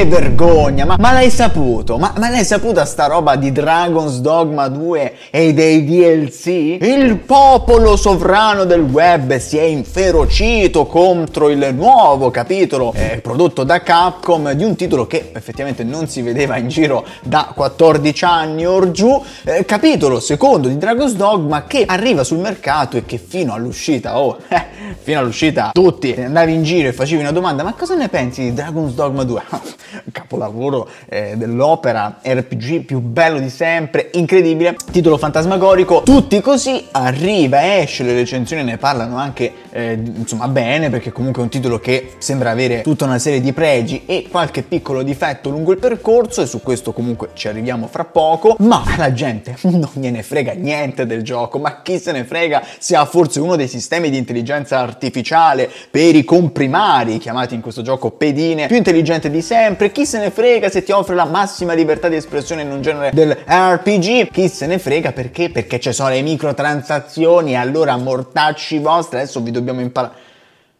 che vergogna, ma, ma l'hai saputo? Ma, ma l'hai saputa sta roba di Dragon's Dogma 2 e dei DLC? Il popolo sovrano del web si è inferocito contro il nuovo capitolo eh, prodotto da Capcom di un titolo che effettivamente non si vedeva in giro da 14 anni or giù, eh, capitolo secondo di Dragon's Dogma che arriva sul mercato e che fino all'uscita, oh, eh, fino all'uscita tutti andavi in giro e facevi una domanda, ma cosa ne pensi di Dragon's Dogma 2? capolavoro eh, dell'opera, RPG più bello di sempre, incredibile, titolo fantasmagorico, tutti così, arriva, esce, le recensioni ne parlano anche eh, insomma bene perché comunque è un titolo che sembra avere tutta una serie di pregi e qualche piccolo difetto lungo il percorso e su questo comunque ci arriviamo fra poco, ma la gente non gliene frega niente del gioco, ma chi se ne frega se ha forse uno dei sistemi di intelligenza artificiale per i comprimari, chiamati in questo gioco pedine, più intelligente di sempre, sempre chi se ne frega se ti offre la massima libertà di espressione in un genere del RPG, chi se ne frega perché? Perché ci sono le microtransazioni, allora mortacci vostri, adesso vi dobbiamo imparare.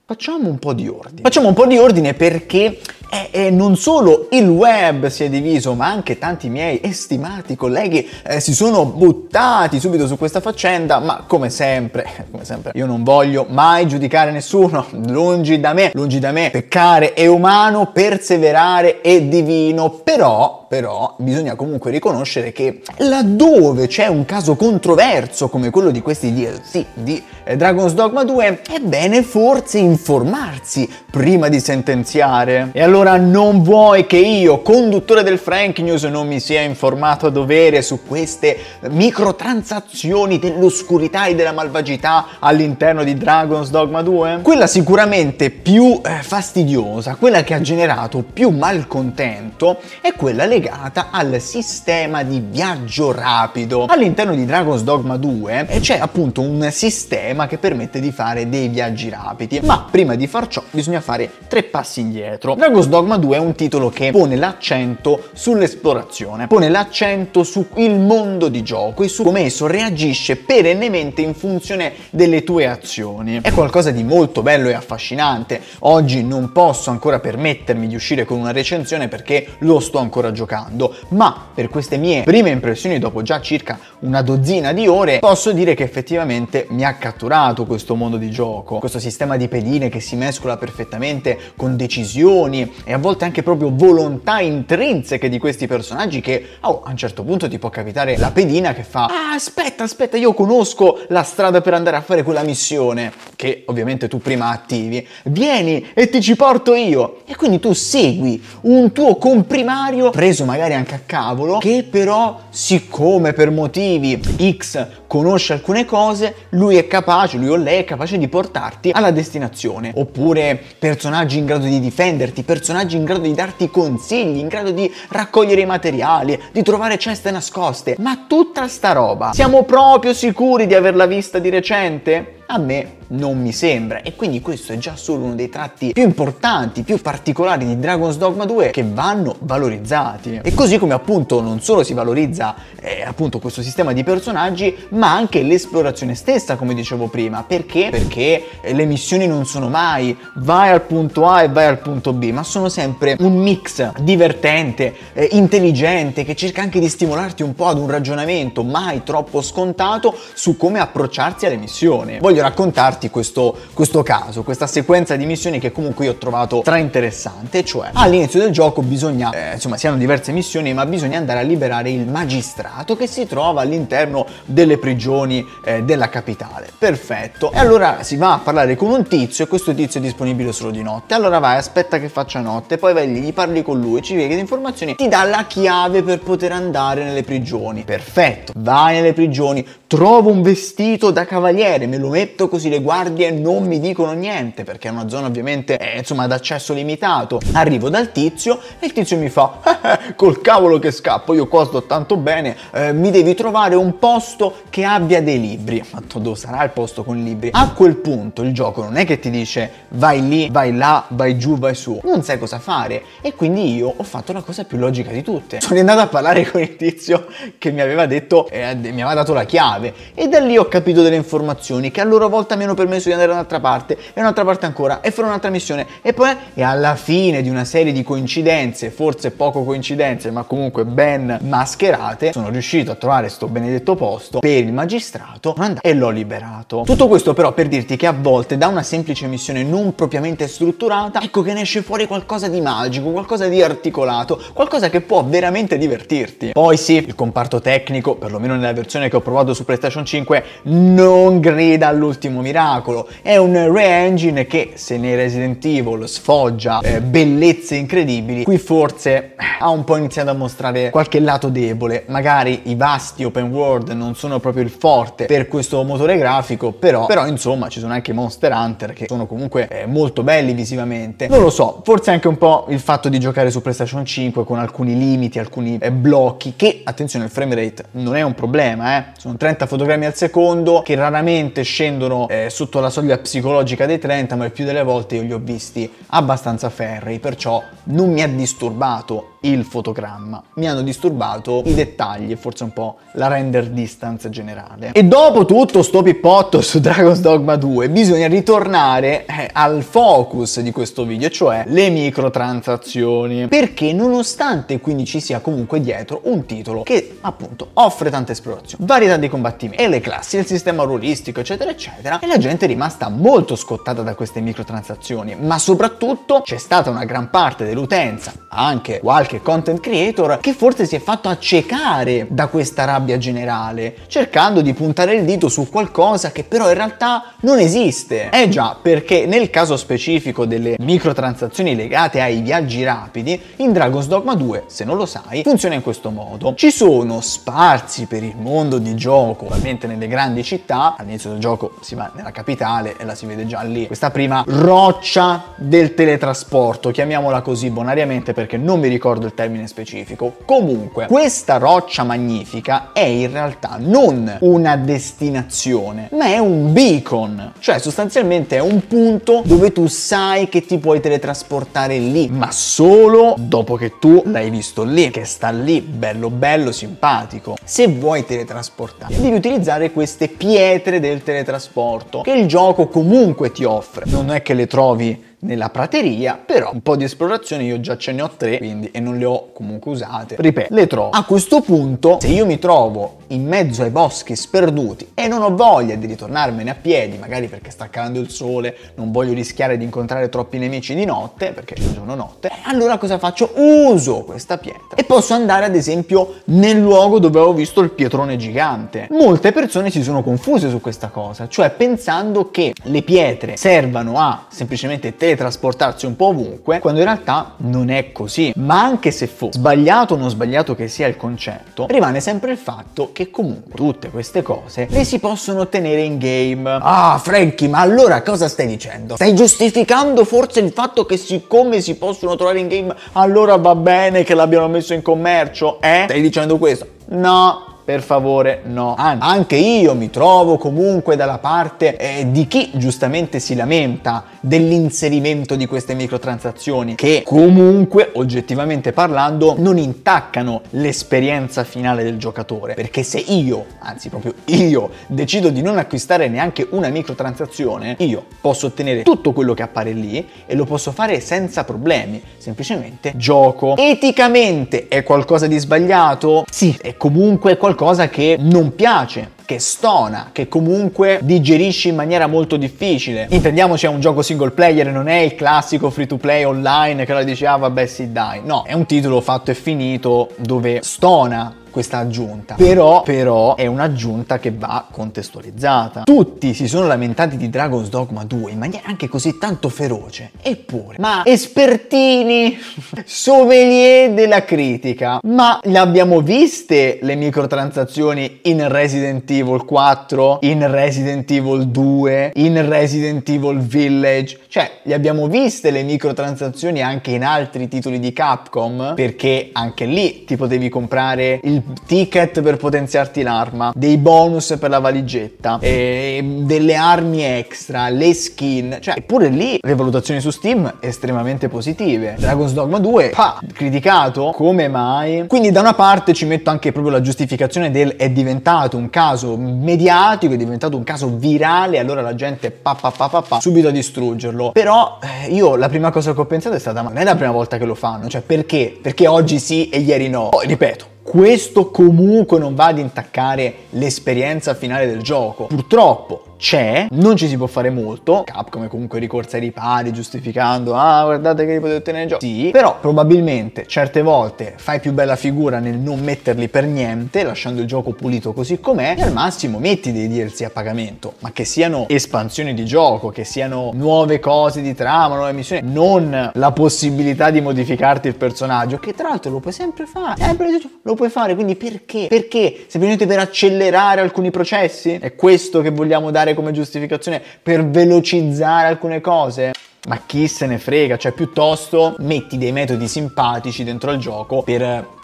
Facciamo un po' di ordine. Facciamo un po' di ordine perché e, e, non solo il web si è diviso, ma anche tanti miei estimati colleghi eh, si sono buttati subito su questa faccenda, ma come sempre, come sempre, io non voglio mai giudicare nessuno, lungi da me, lungi da me, peccare è umano, perseverare è divino, però però bisogna comunque riconoscere che laddove c'è un caso controverso come quello di questi DLC di eh, Dragon's Dogma 2, è bene forse informarsi prima di sentenziare. E allora allora non vuoi che io, conduttore del Frank News, non mi sia informato a dovere su queste microtransazioni dell'oscurità e della malvagità all'interno di Dragon's Dogma 2? Quella sicuramente più eh, fastidiosa, quella che ha generato più malcontento, è quella legata al sistema di viaggio rapido. All'interno di Dragon's Dogma 2 eh, c'è appunto un sistema che permette di fare dei viaggi rapidi, ma prima di far ciò bisogna fare tre passi indietro. Dragon's Dogma 2 è un titolo che pone l'accento sull'esplorazione, pone l'accento sul mondo di gioco e su come esso reagisce perennemente in funzione delle tue azioni. È qualcosa di molto bello e affascinante. Oggi non posso ancora permettermi di uscire con una recensione perché lo sto ancora giocando, ma per queste mie prime impressioni dopo già circa una dozzina di ore, posso dire che effettivamente mi ha catturato questo mondo di gioco, questo sistema di pedine che si mescola perfettamente con decisioni e a volte anche proprio volontà intrinseche di questi personaggi che oh, a un certo punto ti può capitare la pedina che fa ah aspetta aspetta io conosco la strada per andare a fare quella missione che ovviamente tu prima attivi, vieni e ti ci porto io e quindi tu segui un tuo comprimario preso magari anche a cavolo che però siccome per motivi motivi X conosce alcune cose, lui è capace, lui o lei è capace di portarti alla destinazione. Oppure personaggi in grado di difenderti, personaggi in grado di darti consigli, in grado di raccogliere i materiali, di trovare ceste nascoste. Ma tutta sta roba, siamo proprio sicuri di averla vista di recente? A me non mi sembra e quindi questo è già solo uno dei tratti più importanti, più particolari di Dragon's Dogma 2 che vanno valorizzati. E così come appunto non solo si valorizza eh, appunto questo sistema di personaggi, ma anche l'esplorazione stessa, come dicevo prima. Perché? Perché eh, le missioni non sono mai vai al punto A e vai al punto B, ma sono sempre un mix divertente, eh, intelligente, che cerca anche di stimolarti un po' ad un ragionamento mai troppo scontato su come approcciarsi alle missioni. Voglio voglio raccontarti questo, questo caso, questa sequenza di missioni che comunque io ho trovato tra interessante, cioè all'inizio del gioco bisogna, eh, insomma siano diverse missioni, ma bisogna andare a liberare il magistrato che si trova all'interno delle prigioni eh, della capitale. Perfetto. E allora si va a parlare con un tizio e questo tizio è disponibile solo di notte. Allora vai, aspetta che faccia notte, poi vai lì, gli parli con lui, ci chiedi informazioni, ti dà la chiave per poter andare nelle prigioni. Perfetto. Vai nelle prigioni, Trovo un vestito da cavaliere, me lo metto così le guardie non mi dicono niente perché è una zona ovviamente eh, insomma ad accesso limitato. Arrivo dal tizio e il tizio mi fa ah, ah, col cavolo che scappo, io qua sto tanto bene, eh, mi devi trovare un posto che abbia dei libri. Ma dove sarà il posto con i libri? A quel punto il gioco non è che ti dice vai lì, vai là, vai giù, vai su, non sai cosa fare e quindi io ho fatto la cosa più logica di tutte. Sono andato a parlare con il tizio che mi aveva detto, eh, mi aveva dato la chiave chiave e da lì ho capito delle informazioni che a loro volta mi hanno permesso di andare da un'altra parte e un'altra parte ancora e fare un'altra missione e poi e alla fine di una serie di coincidenze, forse poco coincidenze ma comunque ben mascherate, sono riuscito a trovare sto benedetto posto per il magistrato e l'ho liberato. Tutto questo però per dirti che a volte da una semplice missione non propriamente strutturata ecco che ne esce fuori qualcosa di magico, qualcosa di articolato, qualcosa che può veramente divertirti. Poi sì, il comparto tecnico, perlomeno nella versione che ho provato su PlayStation 5 non grida all'ultimo miracolo. È un re-engine che se nei Resident Evil sfoggia eh, bellezze incredibili, qui forse eh, ha un po' iniziato a mostrare qualche lato debole. Magari i vasti open world non sono proprio il forte per questo motore grafico, però, però insomma ci sono anche Monster Hunter che sono comunque eh, molto belli visivamente. Non lo so, forse anche un po' il fatto di giocare su PlayStation 5 con alcuni limiti, alcuni eh, blocchi, che attenzione il frame rate non è un problema, eh. Sono 30 30 fotogrammi al secondo che raramente scendono eh, sotto la soglia psicologica dei 30 ma il più delle volte io li ho visti abbastanza ferri perciò non mi ha disturbato il fotogramma. Mi hanno disturbato i dettagli e forse un po' la render distance generale. E dopo tutto sto pippotto su Dragon's Dogma 2, bisogna ritornare eh, al focus di questo video, cioè le microtransazioni. Perché nonostante quindi ci sia comunque dietro un titolo che appunto offre tante esplorazioni, varietà di combattimenti e le classi, il sistema ruolistico, eccetera, eccetera, e la gente è rimasta molto scottata da queste microtransazioni, ma soprattutto c'è stata una gran parte dell'utenza, anche qualche qualche content creator che forse si è fatto accecare da questa rabbia generale, cercando di puntare il dito su qualcosa che però in realtà non esiste. Eh già, perché nel caso specifico delle microtransazioni legate ai viaggi rapidi, in Dragon's Dogma 2, se non lo sai, funziona in questo modo. Ci sono sparsi per il mondo di gioco, ovviamente nelle grandi città, all'inizio del gioco si va nella capitale e la si vede già lì, questa prima roccia del teletrasporto, chiamiamola così bonariamente perché non mi ricordo ricordo il termine specifico. Comunque, questa roccia magnifica è in realtà non una destinazione, ma è un beacon, cioè sostanzialmente è un punto dove tu sai che ti puoi teletrasportare lì, ma solo dopo che tu l'hai visto lì, che sta lì, bello bello, simpatico. Se vuoi teletrasportare, devi utilizzare queste pietre del teletrasporto che il gioco comunque ti offre. Non è che le trovi nella prateria, però un po' di esplorazione io già ce ne ho tre, quindi e non le ho comunque usate. Ripeto, le trovo. A questo punto, se io mi trovo in mezzo ai boschi sperduti e non ho voglia di ritornarmene a piedi, magari perché sta calando il sole, non voglio rischiare di incontrare troppi nemici di notte, perché sono notte, allora cosa faccio? Uso questa pietra e posso andare ad esempio nel luogo dove ho visto il pietrone gigante. Molte persone si sono confuse su questa cosa, cioè pensando che le pietre servano a semplicemente teleportare teletrasportarsi un po' ovunque, quando in realtà non è così. Ma anche se fosse sbagliato o non sbagliato che sia il concetto, rimane sempre il fatto che comunque tutte queste cose le si possono ottenere in game. Ah, Frankie, ma allora cosa stai dicendo? Stai giustificando forse il fatto che siccome si possono trovare in game, allora va bene che l'abbiano messo in commercio? Eh? Stai dicendo questo? No, per favore, no. An- anche io mi trovo comunque dalla parte eh, di chi giustamente si lamenta dell'inserimento di queste microtransazioni che comunque, oggettivamente parlando, non intaccano l'esperienza finale del giocatore. Perché se io, anzi proprio io, decido di non acquistare neanche una microtransazione, io posso ottenere tutto quello che appare lì e lo posso fare senza problemi, semplicemente gioco. Eticamente è qualcosa di sbagliato? Sì, è comunque qualcosa qualcosa che non piace che stona, che comunque digerisci in maniera molto difficile. Intendiamoci è un gioco single player, non è il classico free to play online che la dici ah vabbè sì dai. No, è un titolo fatto e finito dove stona questa aggiunta. Però, però, è un'aggiunta che va contestualizzata. Tutti si sono lamentati di Dragon's Dogma 2 in maniera anche così tanto feroce. Eppure, ma espertini, sommelier della critica, ma le abbiamo viste le microtransazioni in Resident Evil? Evil 4, in Resident Evil 2, in Resident Evil Village. Cioè, li abbiamo viste le microtransazioni anche in altri titoli di Capcom, perché anche lì ti potevi comprare il ticket per potenziarti l'arma, dei bonus per la valigetta, delle armi extra, le skin. Cioè, eppure lì le valutazioni su Steam estremamente positive. Dragon's Dogma 2, pa, criticato, come mai? Quindi da una parte ci metto anche proprio la giustificazione del è diventato un caso mediatico, è diventato un caso virale, allora la gente pa, pa, pa, pa, pa subito a distruggerlo. Però eh, io la prima cosa che ho pensato è stata, ma non è la prima volta che lo fanno, cioè perché? Perché oggi sì e ieri no. Poi ripeto, questo comunque non va ad intaccare l'esperienza finale del gioco. Purtroppo c'è, non ci si può fare molto. Capcom è comunque ricorsa ai ripari, giustificando, ah, guardate che li potete ottenere in gioco. Sì, però probabilmente certe volte fai più bella figura nel non metterli per niente, lasciando il gioco pulito così com'è, e al massimo metti dei DLC a pagamento, ma che siano espansioni di gioco, che siano nuove cose di trama, nuove missioni, non la possibilità di modificarti il personaggio, che tra l'altro lo puoi sempre fare, sempre eh, lo puoi fare, quindi perché? Perché? Semplicemente per accelerare alcuni processi? È questo che vogliamo dare usare come giustificazione per velocizzare alcune cose? Ma chi se ne frega, cioè piuttosto metti dei metodi simpatici dentro al gioco per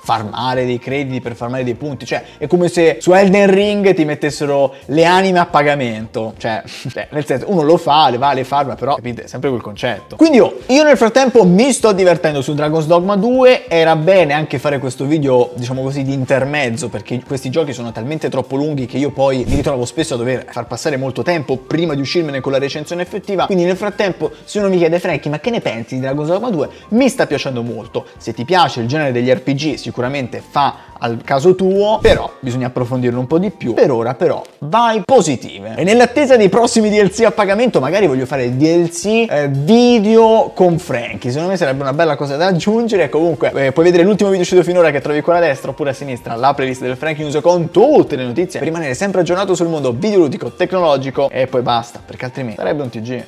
farmare dei crediti per farmare dei punti. Cioè, è come se su Elden Ring ti mettessero le anime a pagamento. Cioè, cioè nel senso, uno lo fa, le va, le farma, però capite, è sempre quel concetto. Quindi io, oh, io nel frattempo mi sto divertendo su Dragon's Dogma 2. Era bene anche fare questo video, diciamo così, di intermezzo, perché questi giochi sono talmente troppo lunghi che io poi mi ritrovo spesso a dover far passare molto tempo prima di uscirmene con la recensione effettiva. Quindi nel frattempo, se uno mi chiede, Frankie, ma che ne pensi di Dragon's Dogma 2? Mi sta piacendo molto. Se ti piace il genere degli RPG, sicuramente sicuramente fa al caso tuo, però bisogna approfondirlo un po' di più. Per ora però vai positive. E nell'attesa dei prossimi DLC a pagamento magari voglio fare il DLC eh, video con Frankie, secondo me sarebbe una bella cosa da aggiungere. Comunque eh, puoi vedere l'ultimo video uscito finora che trovi qua a destra oppure a sinistra, la playlist del Frankie News con tutte le notizie per rimanere sempre aggiornato sul mondo videoludico, tecnologico e poi basta, perché altrimenti sarebbe un TG.